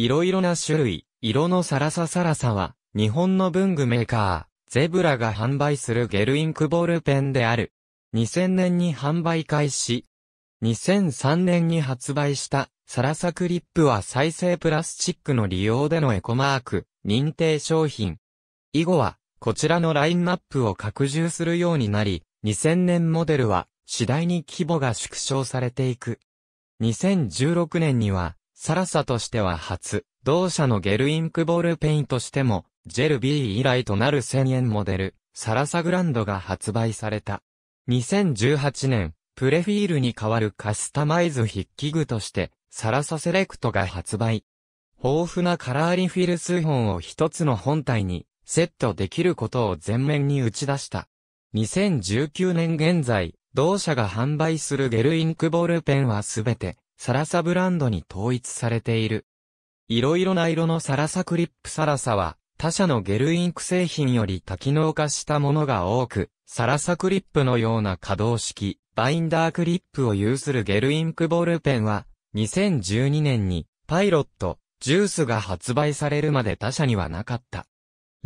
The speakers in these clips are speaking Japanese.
いろいろな種類、色のサラササラサは、日本の文具メーカー、ゼブラが販売するゲルインクボールペンである。2000年に販売開始。2003年に発売したサラサクリップは再生プラスチックの利用でのエコマーク、認定商品。以後は、こちらのラインナップを拡充するようになり、2000年モデルは次第に規模が縮小されていく。2016年には、サラサとしては初、同社のゲルインクボールペインとしても、ジェル B 以来となる1000円モデル、サラサグランドが発売された。2018年、プレフィールに代わるカスタマイズ筆記具として、サラサセレクトが発売。豊富なカラーリフィル数本を一つの本体にセットできることを前面に打ち出した。2019年現在、同社が販売するゲルインクボールペンはすべてサラサブランドに統一されている。いろいろな色のサラサクリップサラサは、他社のゲルインク製品より多機能化したものが多く、サラサクリップのような可動式、バインダークリップを有するゲルインクボールペンは、2012年に、パイロット、ジュースが発売されるまで他社にはなかった。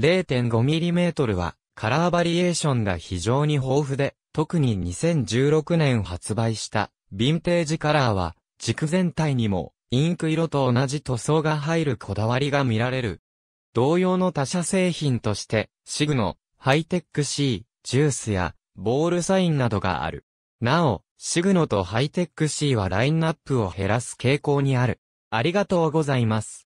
0.5mm は、カラーバリエーションが非常に豊富で、特に2016年発売した、ヴィンテージカラーは、軸全体にも、インク色と同じ塗装が入るこだわりが見られる。同様の他社製品として、シグのハイテック C、ジュースや、ボールサインなどがある。なお、シグノとハイテック C はラインナップを減らす傾向にある。ありがとうございます。